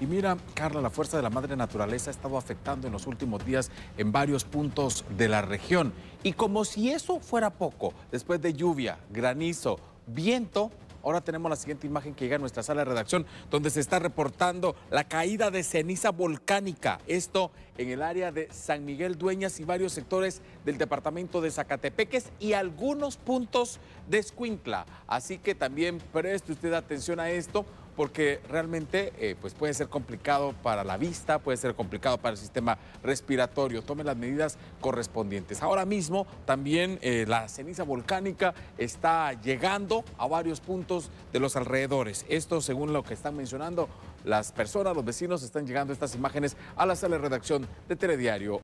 Y mira, Carla, la fuerza de la madre naturaleza ha estado afectando en los últimos días en varios puntos de la región. Y como si eso fuera poco, después de lluvia, granizo, viento, Ahora tenemos la siguiente imagen que llega a nuestra sala de redacción, donde se está reportando la caída de ceniza volcánica. Esto en el área de San Miguel Dueñas y varios sectores del departamento de Zacatepeques y algunos puntos de Escuintla. Así que también preste usted atención a esto porque realmente eh, pues puede ser complicado para la vista, puede ser complicado para el sistema respiratorio. Tome las medidas correspondientes. Ahora mismo también eh, la ceniza volcánica está llegando a varios puntos de los alrededores. Esto según lo que están mencionando las personas, los vecinos, están llegando estas imágenes a la sala de redacción de Telediario